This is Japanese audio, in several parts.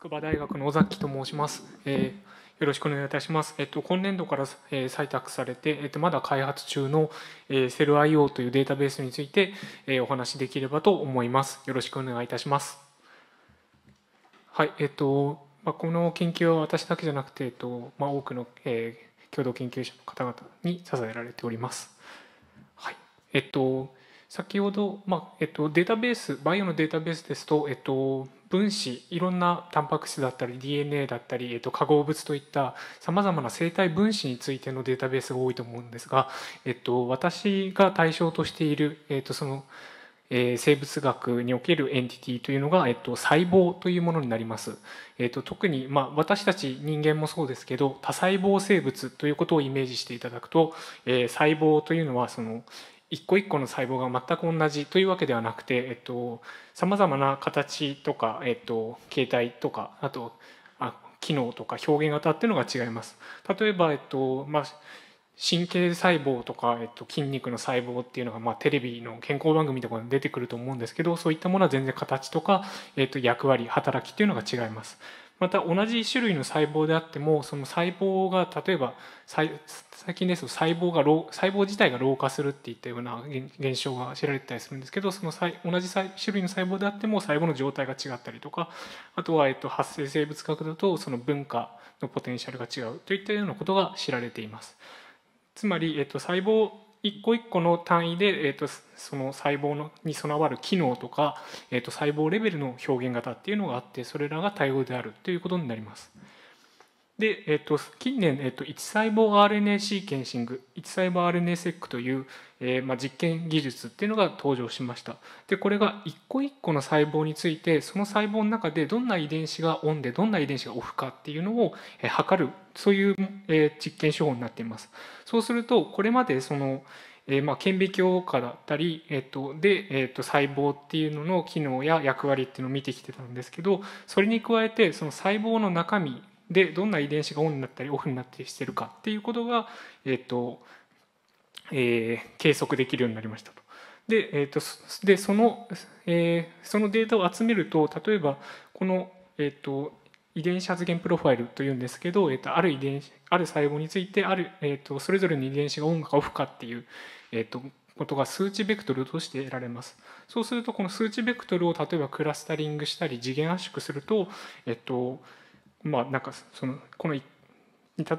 筑波大学の尾崎と申します。えー、よろしくお願いいたします。えっと、今年度から、えー、採択されて、えっと、まだ開発中の、えー、セル IO というデータベースについて、えお話しできればと思います。よろしくお願いいたします。はい、えっと、まあ、この研究は私だけじゃなくて、えっと、まあ、多くの、え共同研究者の方々に支えられております。はい、えっと、先ほど、まあ、えっと、データベース、バイオのデータベースですと、えっと、分子いろんなタンパク質だったり DNA だったり、えー、と化合物といったさまざまな生体分子についてのデータベースが多いと思うんですが、えー、と私が対象としている、えー、とそのえー、生物学におけるエンティティというのが、えっと、細胞というものになります、えっと、特に、まあ、私たち人間もそうですけど多細胞生物ということをイメージしていただくと、えー、細胞というのはその、一個一個の細胞が全く同じというわけではなくて、さまざまな形とか、えっと、形態とかあとあ機能とか表現型っていうのが違います。例えば、えっとまあ神経細胞とか、えっと、筋肉の細胞っていうのが、まあ、テレビの健康番組とかに出てくると思うんですけどそういったものは全然形とか、えっと、役割働きっていうのが違います。また同じ種類の細胞であってもその細胞が例えば最近ですと細胞が細胞自体が老化するっていったような現象が知られてたりするんですけどその同じ種類の細胞であっても細胞の状態が違ったりとかあとは、えっと、発生生物学だとその分化のポテンシャルが違うといったようなことが知られています。つまり、えっと、細胞一個一個の単位で、えーと、その細胞のに備わる機能とか、えーと細胞レベルの表現型っていうのがあってそれらが対応であるということになります。で、えっと、近年、えっと、1細胞 RNA シーケンシング1細胞 RNA-seq という、えー、まあ、実験技術っていうのが登場しましたでこれが一個一個の細胞についてその細胞の中でどんな遺伝子がオンでどんな遺伝子がオフかっていうのを、えー、測るそういう、えー、実験手法になっていますそうするとこれまでその、えまあ、顕微鏡下だったり、えっと、で、えっと、細胞っていうのの機能や役割っていうのを見てきてたんですけどそれに加えてその細胞の中身でどんな遺伝子がオンになったりオフになったりしてるかっていうことが、えーとえー、計測できるようになりましたと。で,、えーと、でその、えそのデータを集めると例えばこの、えーと、遺伝子発現プロファイルというんですけど、えーと、ある遺伝子ある細胞についてある、えー、とそれぞれの遺伝子がオンかオフかっていう、えー、とことが数値ベクトルとして得られます。そうするとこの数値ベクトルを例えばクラスタリングしたり次元圧縮すると、えっと、まあなんかそのこの例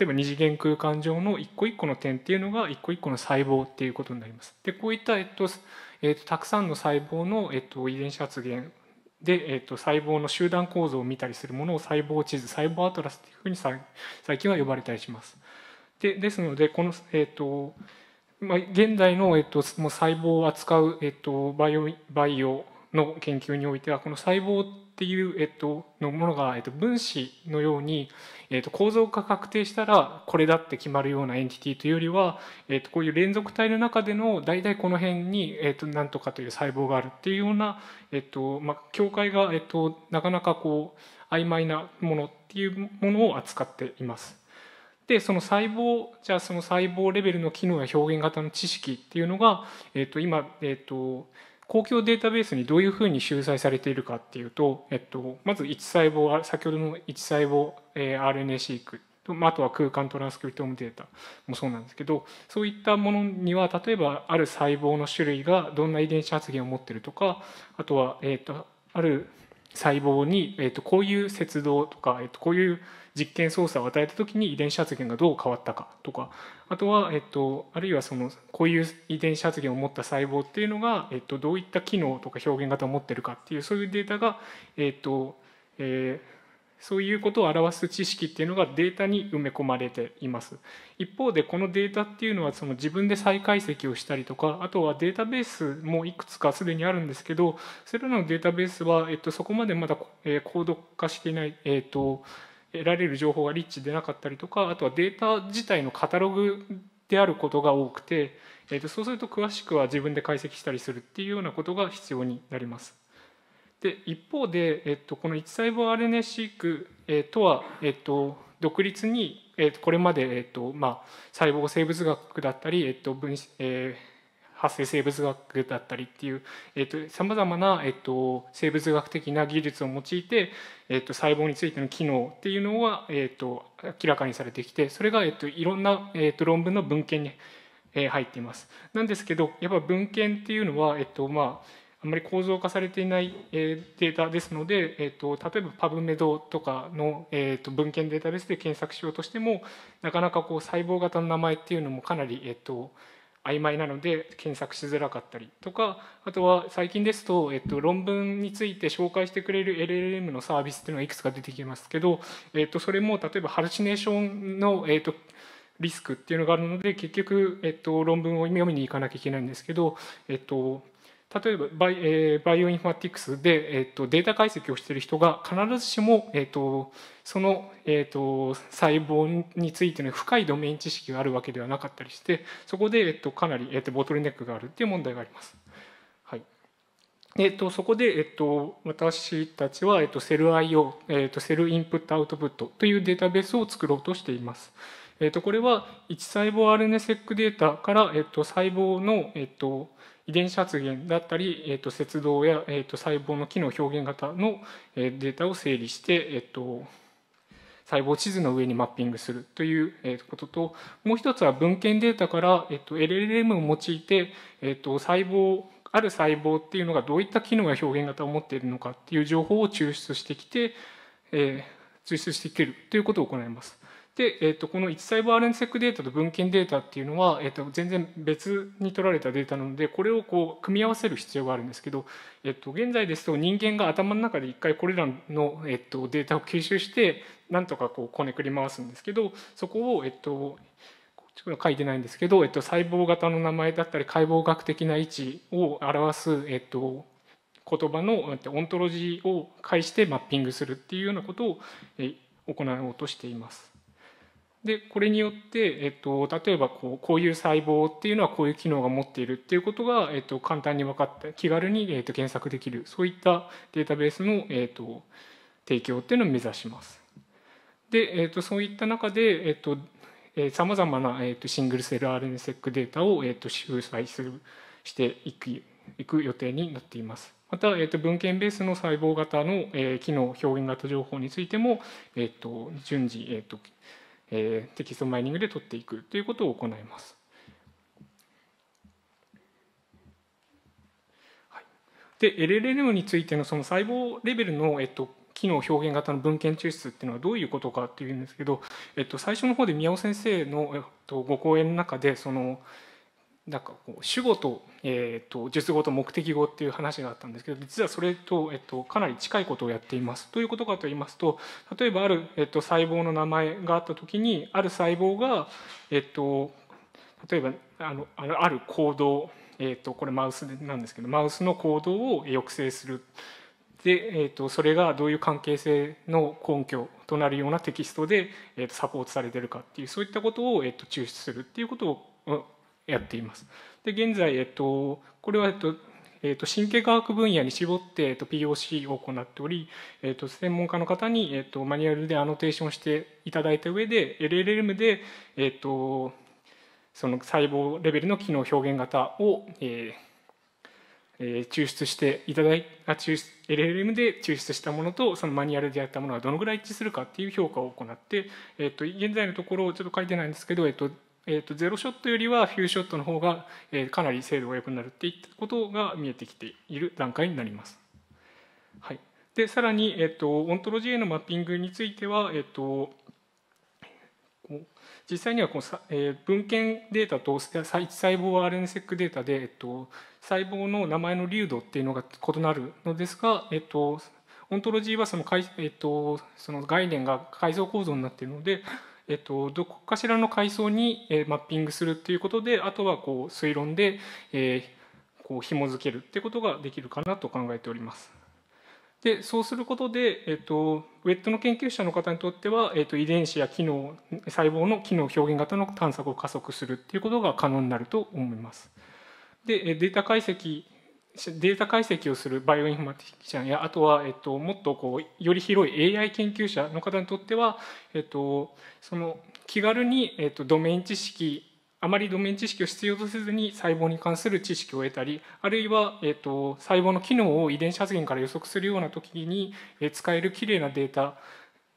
えば二次元空間上の一個一個の点っていうのが一個一個の細胞っていうことになります。でこういった、えっとえっと、たくさんの細胞の、えっと、遺伝子発現で、えっと、細胞の集団構造を見たりするものを細胞地図細胞アトラスっていうふうに最近は呼ばれたりします。でですのでこの、えっとまあ、現代の、えっと、もう細胞を扱う、えっと、バイオバイオの研究においてはこの細胞っていう、えっと、のものが、えっと、分子のように、えっと、構造が確定したらこれだって決まるようなエンティティというよりは、えっと、こういう連続体の中での大体この辺に、えっと、何とかという細胞があるっていうような、えっとまあ、境界が、えっと、なかなかこう曖昧なものっていうものを扱っています。でその細胞じゃあその細胞レベルの機能や表現型の知識っていうのが、えっと、今、えっと公共データベースにどういうふうに集載されているかっていうと、えっと、まず1細胞先ほどの1細胞、えー、r n a s e とあとは空間トランスクリプトームデータもそうなんですけどそういったものには例えばある細胞の種類がどんな遺伝子発現を持ってるとかあとは、えっとある細胞に、えー、とこういう切動とか、えー、とこういう実験操作を与えた時に遺伝子発現がどう変わったかとかあとは、えっと、あるいはそのこういう遺伝子発現を持った細胞っていうのが、えっと、どういった機能とか表現型を持ってるかっていうそういうデータが、えっとえー、そういうことを表す知識っていうのがデータに埋め込まれています一方でこのデータっていうのはその自分で再解析をしたりとかあとはデータベースもいくつかすでにあるんですけどそれらのデータベースは、えっと、そこまでまだ高度化していない、えっと、得られる情報がリッチでなかったりとかあとはデータ自体のカタログであることが多くて、えっと、そうすると詳しくは自分で解析したりするっていうようなことが必要になります。で一方で、えっと、この1細胞 RNA 飼育、えとは、えっと、独立に、えっと、これまで、えっとまあ、細胞生物学だったり、えっと分子えー、発生生物学だったりっていうさまざまな、えっと、生物学的な技術を用いて、えっと、細胞についての機能っていうのは、えっと、明らかにされてきてそれが、えっと、いろんな、えっと、論文の文献に入っています。なんですけどやっぱ文献っていうのは、えっとまああんまり構造化されていないデータですので、えー、と例えば PubMed とかの、えー、と文献データベースで検索しようとしてもなかなかこう細胞型の名前っていうのもかなり、えー、と曖昧なので検索しづらかったりとかあとは最近ですと、えっと、論文について紹介してくれる LLM のサービスっていうのがいくつか出てきますけど、えっと、それも例えばハルシネーションの、えっと、リスクっていうのがあるので結局、えっと、論文を読みに行かなきゃいけないんですけど、えっと、例えばバイ,、えー、バイオインフォマティクスで、えー、とデータ解析をしている人が必ずしも、えー、とその、えー、と細胞についての深いドメイン知識があるわけではなかったりしてそこで、えー、とかなり、えー、とボトルネックがあるという問題があります。はいえー、とそこで、えー、と私たちは、えー、とセル IO、えー、とセルインプットアウトプットというデータベースを作ろうとしています。えー、とこれは1細胞 RNA セックデータから、えー、と細胞の、えーと遺伝子発現だったり、えー、と節動や、えー、と細胞の機能表現型のデータを整理して、えー、と細胞地図の上にマッピングするということともう一つは文献データから、えー、と LLM を用いて、えー、と細胞ある細胞っていうのがどういった機能や表現型を持っているのかっていう情報を抽出してきて、えー、抽出してけるということを行います。で、えーと、この1細胞 r n レンセックデータと文献データっていうのは、えーと、全然別に取られたデータなのでこれをこう組み合わせる必要があるんですけど、えーと、現在ですと人間が頭の中で一回これらの、えー、とデータを吸収してなんとかこうこねくり回すんですけどそこを、えー、とちかっ書いてないんですけど、えっと、細胞型の名前だったり解剖学的な位置を表す、えっと、言葉のオントロジーを介してマッピングするっていうようなことを行おうとしています。でこれによって、えっと、例えばこうこういう細胞っていうのはこういう機能が持っているっていうことが、えっと、簡単に分かった気軽に、えっと、検索できるそういったデータベースの、えっと、提供っていうのを目指します。で、えっと、そういった中で、えっとさまざまな、えっとシングルセル RNSEC データを、えっと集載していくいく予定になっています。また、えー、と文献ベースの細胞型の、えー、機能表現型情報についても、えー、と順次、えー、とえテキストマイニングで取っていくということを行います。はい、で LLM についてのその細胞レベルの、えっと、機能表現型の文献抽出っていうのはどういうことかっていうんですけど、えっと、最初の方で宮尾先生の、えっと、ご講演の中でその、なんかこう主語と,、えーと、述語と目的語っていう話があったんですけど実はそれと、えっと、かなり近いことをやっています。ということかと言いますと例えばある、えっと、細胞の名前があった時にある細胞が、えっと、例えばあのある行動、えっと、これマウスなんですけどマウスの行動を抑制する。で、えーと、それがどういう関係性の根拠となるようなテキストで、えーと、サポートされてるかっていうそういったことを、えーと抽出するっていうことをやっています。で現在、えっと、これは、えっとえっと、神経科学分野に絞って、えっと、POC を行っており、えっと、専門家の方に、えっと、マニュアルでアノテーションしていただいた上で LLM で、えっと、その細胞レベルの機能表現型を、えーえー、抽出していただいあ抽出 LLM で抽出したものとそのマニュアルでやったものがどのぐらい一致するかっていう評価を行って、えっと、現在のところちょっと書いてないんですけど、えっと、えーと、ゼロショットよりはフューショットの方が、えー、かなり精度が良くなるっていったことが見えてきている段階になります。はい、でさらに、えーと、オントロジーへのマッピングについては、えーと、実際にはこう、えー、文献データと細胞 RNSEC データで、えー、と細胞の名前の流度っていうのが異なるのですが、えー、とオントロジーはその,、えっとその概念が改造構造になっているのでえっと、どこかしらの階層に、えマッピングするっていうことであとはこう推論で、えー、こう紐付けるってことができるかなと考えております。でそうすることで、えっと、ウェットの研究者の方にとっては、えっと、遺伝子や機能細胞の機能表現型の探索を加速するっていうことが可能になると思います。でデータ解析データ解析をするバイオインフォマティシャンやあとは、えっと、もっとこうより広い AI 研究者の方にとっては、えっと、その気軽に、えっと、ドメイン知識あまりドメイン知識を必要とせずに細胞に関する知識を得たりあるいは、えっと、細胞の機能を遺伝子発現から予測するような時に、え使えるきれいなデータ、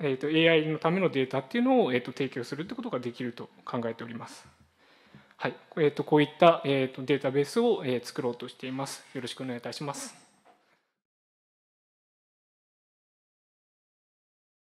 えっと、AI のためのデータっていうのを、えっと、提供するってことができると考えております。はいえー、とこういった、えー、とデータベースを、作ろうとしています。よろしくお願いいたします。